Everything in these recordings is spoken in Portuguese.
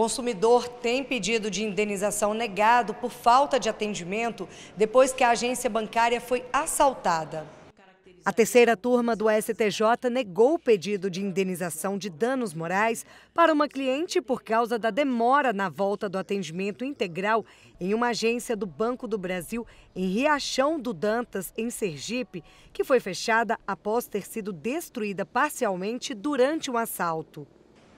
Consumidor tem pedido de indenização negado por falta de atendimento depois que a agência bancária foi assaltada. A terceira turma do STJ negou o pedido de indenização de danos morais para uma cliente por causa da demora na volta do atendimento integral em uma agência do Banco do Brasil em Riachão do Dantas, em Sergipe, que foi fechada após ter sido destruída parcialmente durante um assalto.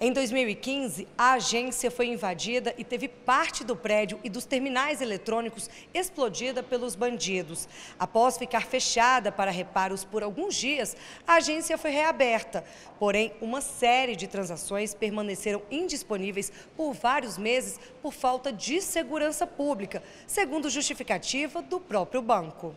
Em 2015, a agência foi invadida e teve parte do prédio e dos terminais eletrônicos explodida pelos bandidos. Após ficar fechada para reparos por alguns dias, a agência foi reaberta. Porém, uma série de transações permaneceram indisponíveis por vários meses por falta de segurança pública, segundo justificativa do próprio banco.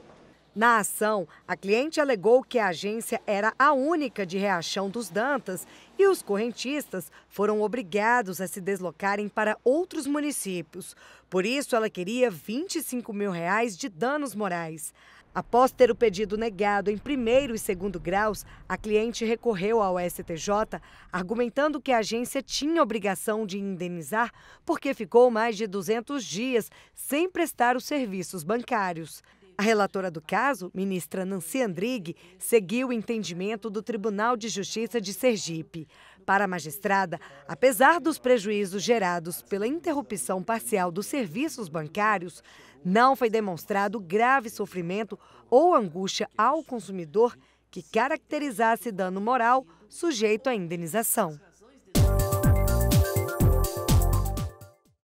Na ação, a cliente alegou que a agência era a única de reação dos Dantas e os correntistas foram obrigados a se deslocarem para outros municípios. Por isso, ela queria 25 mil reais de danos morais. Após ter o pedido negado em primeiro e segundo graus, a cliente recorreu ao STJ, argumentando que a agência tinha obrigação de indenizar porque ficou mais de 200 dias sem prestar os serviços bancários. A relatora do caso, ministra Nancy Andrighi, seguiu o entendimento do Tribunal de Justiça de Sergipe. Para a magistrada, apesar dos prejuízos gerados pela interrupção parcial dos serviços bancários, não foi demonstrado grave sofrimento ou angústia ao consumidor que caracterizasse dano moral sujeito à indenização.